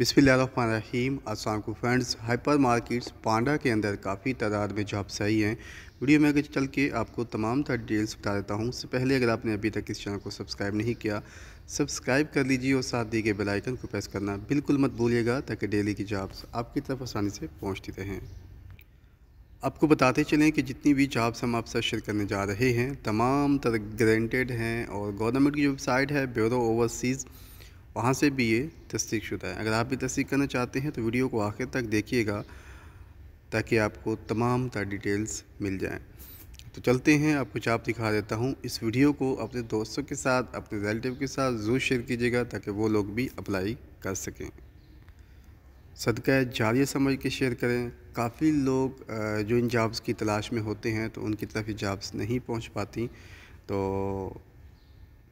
बिसमीम असलम friends hyper markets Panda के अंदर काफ़ी तादाद में जॉब्स आई हैं वीडियो में आगे चल के आपको तमाम तर डिटेल्स बता देता हूँ उससे पहले अगर आपने अभी तक इस चैनल को सब्सक्राइब नहीं किया सब्सक्राइब कर लीजिए और साथ दिए गए बेलाइकन को प्रेस करना बिल्कुल मत भूलिएगा ताकि डेली की जॉब्स आपकी तरफ आसानी से पहुँचती रहें आपको बताते चलें कि जितनी भी जॉब्स हम आपसे शेयर करने जा रहे हैं तमाम तर ग्रेंटेड हैं और गवर्नमेंट की जो वेबसाइट है ब्यूरो ओवरसीज़ वहाँ से भी ये तस्दीक शुदा है अगर आप भी तस्दीक करना चाहते हैं तो वीडियो को आखिर तक देखिएगा ताकि आपको तमाम तर डिटेल्स मिल जाएँ तो चलते हैं आप कुछ आप दिखा देता हूँ इस वीडियो को अपने दोस्तों के साथ अपने रिलेटिव के साथ ज़रूर शेयर कीजिएगा ताकि वो लोग भी अप्लाई कर सकें सदका जारी समझ के शेयर करें काफ़ी लोग जो इन जॉब्स की तलाश में होते हैं तो उनकी तरफ ये जॉब्स नहीं पहुँच पाती तो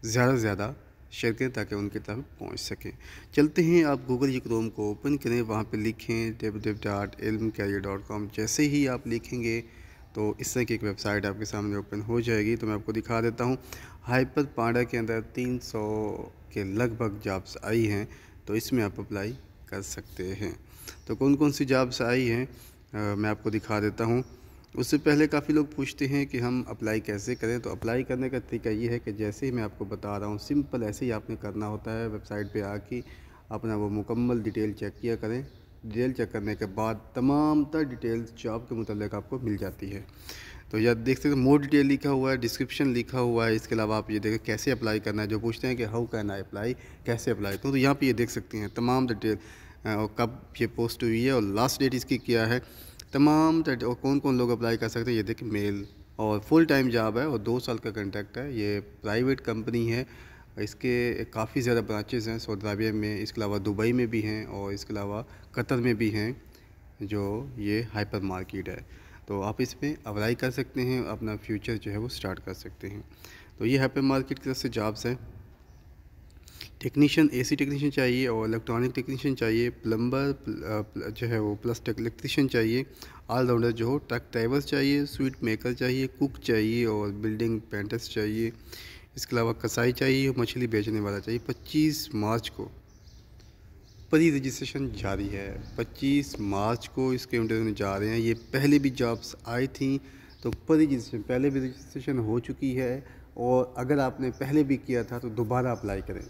ज़्यादा से ज़्यादा शेयर करें ताकि उनके तक पहुंच सकें चलते हैं आप गूगल ये क्रोम को ओपन करें वहाँ पर लिखें W dot Ilm career dot com जैसे ही आप लिखेंगे तो इस तरह की एक वेबसाइट आपके सामने ओपन हो जाएगी तो मैं आपको दिखा देता हूँ हाइपर पाड़ा के अंदर 300 के लगभग जॉब्स आई हैं तो इसमें आप अप्लाई कर सकते हैं तो कौन कौन सी जॉब्स आई हैं मैं आपको दिखा देता हूँ उससे पहले काफ़ी लोग पूछते हैं कि हम अप्लाई कैसे करें तो अप्लाई करने का तरीका ये है कि जैसे ही मैं आपको बता रहा हूँ सिंपल ऐसे ही आपने करना होता है वेबसाइट पे आके अपना वो मुकम्मल डिटेल चेक किया करें डिटेल चेक करने के बाद तमाम तर डिटेल्स जॉब के मतलब आपको मिल जाती है तो या देख सकते हैं मोर डिटेल लिखा हुआ है डिस्क्रिप्शन लिखा हुआ है इसके अलावा आप ये देखें कैसे अप्लाई करना है जो पूछते हैं कि हाउ कैन आई अप्लाई कैसे अप्लाई करूँ तो यहाँ पर ये देख सकते हैं तमाम डिटेल और कब ये पोस्ट हुई है और लास्ट डेट इसकी क्या है तमाम और कौन कौन लोग अप्लाई कर सकते हैं ये देखिए मेल और फुल टाइम जॉब है और दो साल का कंट्रैक्ट है ये प्राइवेट कंपनी है इसके काफ़ी ज़्यादा ब्रांचेज़ हैं सऊदी अरबिया में इसके अलावा दुबई में भी हैं और इसके अलावा कतर में भी हैं जो ये हाइपर मार्केट है तो आप इसमें अप्लाई कर सकते हैं अपना फ्यूचर जो है वो स्टार्ट कर सकते हैं तो ये हाइपर मार्केट की तरफ से जॉब्स हैं टेक्नीशियन एसी टेक्नीशियन चाहिए और इलेक्ट्रॉनिक टेक्नीशियन चाहिए प्लम्बर जो है वो प्लस इलेक्ट्रीशियन चाहिए ऑलराउंडर जो हो ट्रक ड्राइवर्स चाहिए स्वीट मेकर चाहिए कुक चाहिए और बिल्डिंग पेंटर्स चाहिए इसके अलावा कसाई चाहिए और मछली बेचने वाला चाहिए पच्चीस मार्च को प्री रजिस्ट्रेशन जारी है 25 मार्च को इसके इंटरव्यू जा रहे हैं ये पहले भी जॉब्स आई थी तो प्री रजिस्ट्रेशन पहले भी रजिस्ट्रेशन हो चुकी है और अगर आपने पहले भी किया था तो दोबारा अप्लाई करें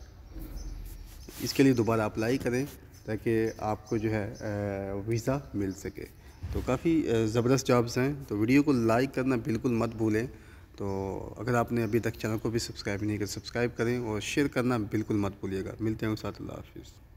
इसके लिए दोबारा अप्लाई करें ताकि आपको जो है वीज़ा मिल सके तो काफ़ी ज़बरदस्त जॉब्स हैं तो वीडियो को लाइक करना बिल्कुल मत भूलें तो अगर आपने अभी तक चैनल को भी सब्सक्राइब नहीं कर सब्सक्राइब करें और शेयर करना बिल्कुल मत भूलिएगा मिलते हैं उस साथ अल्लाह हाफिज़